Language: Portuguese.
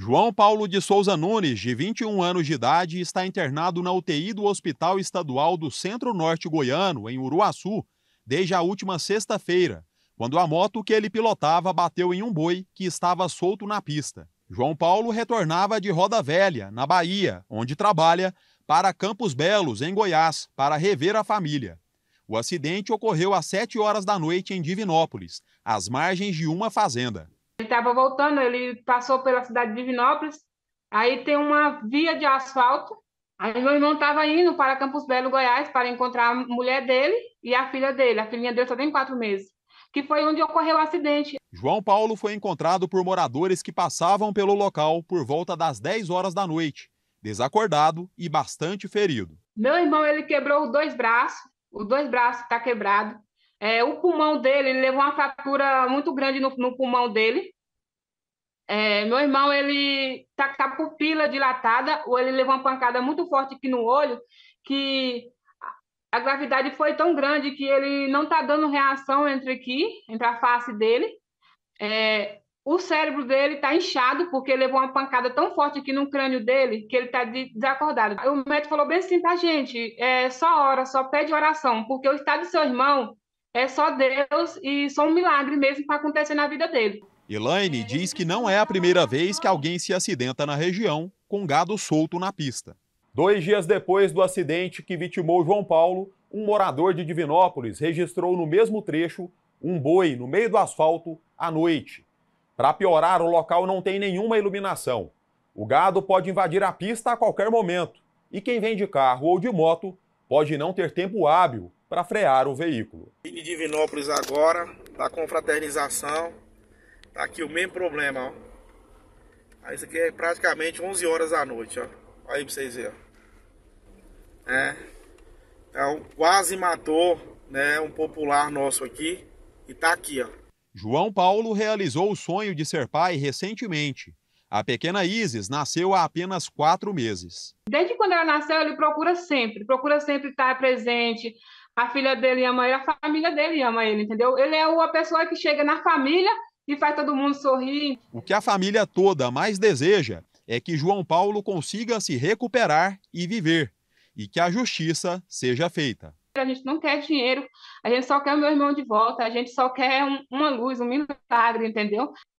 João Paulo de Souza Nunes, de 21 anos de idade, está internado na UTI do Hospital Estadual do Centro-Norte Goiano, em Uruaçu, desde a última sexta-feira, quando a moto que ele pilotava bateu em um boi que estava solto na pista. João Paulo retornava de Roda Velha, na Bahia, onde trabalha, para Campos Belos, em Goiás, para rever a família. O acidente ocorreu às 7 horas da noite em Divinópolis, às margens de uma fazenda. Ele estava voltando, ele passou pela cidade de Divinópolis, aí tem uma via de asfalto. Aí meu irmão estava indo para Campos Belo, Goiás, para encontrar a mulher dele e a filha dele. A filhinha dele só tem quatro meses. Que foi onde ocorreu o acidente. João Paulo foi encontrado por moradores que passavam pelo local por volta das 10 horas da noite, desacordado e bastante ferido. Meu irmão, ele quebrou os dois braços, os dois braços estão tá quebrados. É, o pulmão dele, ele levou uma fratura muito grande no, no pulmão dele. É, meu irmão, ele tá, tá com a pupila dilatada, ou ele levou uma pancada muito forte aqui no olho, que a gravidade foi tão grande que ele não tá dando reação entre aqui, entre a face dele. É, o cérebro dele está inchado porque ele levou uma pancada tão forte aqui no crânio dele que ele está desacordado. O médico falou bem assim para gente: é só ora, só pede oração, porque o estado do seu irmão é só Deus e só um milagre mesmo para acontecer na vida dele. Elaine diz que não é a primeira vez que alguém se acidenta na região com gado solto na pista. Dois dias depois do acidente que vitimou João Paulo, um morador de Divinópolis registrou no mesmo trecho um boi no meio do asfalto à noite. Para piorar, o local não tem nenhuma iluminação. O gado pode invadir a pista a qualquer momento e quem vem de carro ou de moto pode não ter tempo hábil para frear o veículo. Em Divinópolis agora, da tá confraternização, tá aqui o mesmo problema, ó. Aí isso aqui é praticamente 11 horas da noite, ó. Olha aí pra vocês verem, ó. É. Então, quase matou, né, um popular nosso aqui. E tá aqui, ó. João Paulo realizou o sonho de ser pai recentemente. A pequena Isis nasceu há apenas quatro meses. Desde quando ela nasceu, ele procura sempre, procura sempre estar presente, a filha dele ama ele, a família dele ama ele, entendeu? Ele é uma pessoa que chega na família e faz todo mundo sorrir. O que a família toda mais deseja é que João Paulo consiga se recuperar e viver, e que a justiça seja feita. A gente não quer dinheiro, a gente só quer o meu irmão de volta, a gente só quer um, uma luz, um milagre, entendeu?